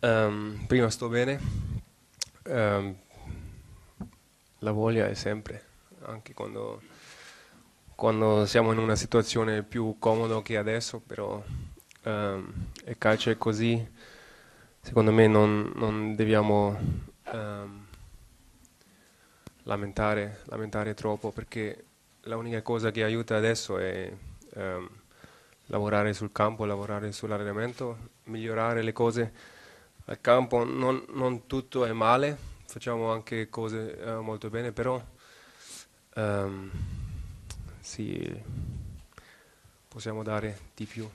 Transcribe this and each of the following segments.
Um, prima sto bene, um, la voglia è sempre, anche quando, quando, siamo in una situazione più comoda che adesso, però um, ehm, il calcio è così, secondo me non, non dobbiamo lamentare, lamentare, troppo perché l'unica cosa che aiuta adesso è lavorare sul campo, lavorare sull'allenamento, migliorare le cose al campo non, non tutto è male, facciamo anche cose uh, molto bene, però um, sì, possiamo dare di più.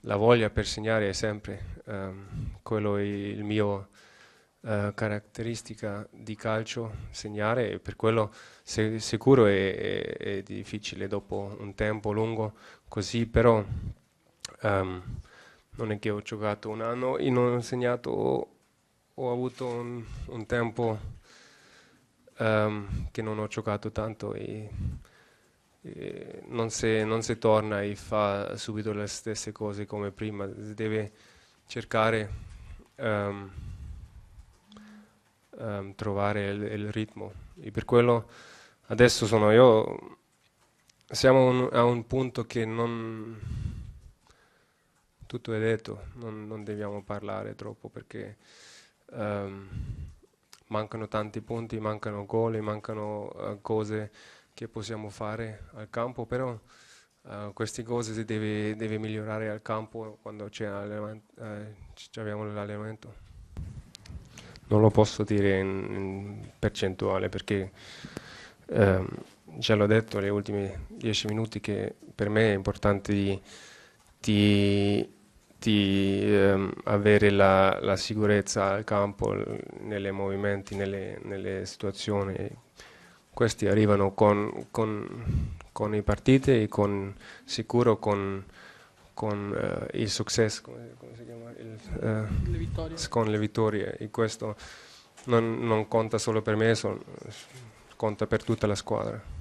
La voglia per segnare è sempre um, quello è il mio uh, caratteristica di calcio, segnare, e per quello se, sicuro è, è, è, difficile dopo un tempo lungo così, però um, non è che ho giocato un anno e non ho insegnato, ho, ho avuto un, un tempo um, che non ho giocato tanto e, e non, si, non, si, torna e fa subito le stesse cose come prima, si deve cercare um, um, trovare il, il ritmo e per quello adesso sono io, siamo un, a un punto che non tutto è detto, non, non dobbiamo parlare troppo perché um, mancano tanti punti, mancano gol, mancano uh, cose che possiamo fare al campo, però uh, queste cose si deve, deve, migliorare al campo quando c'è uh, abbiamo l'allenamento. Non lo posso dire in, in percentuale perché um, già l'ho detto negli ultimi dieci minuti che per me è importante di, di di ehm, avere la, la, sicurezza al campo, nelle movimenti, nelle, nelle, situazioni. Questi arrivano con, con, con i partiti e con, sicuro con, con eh, il successo, come, come chiama, il, eh, le vittorie. con le vittorie. E questo non, non conta solo per me, so, conta per tutta la squadra.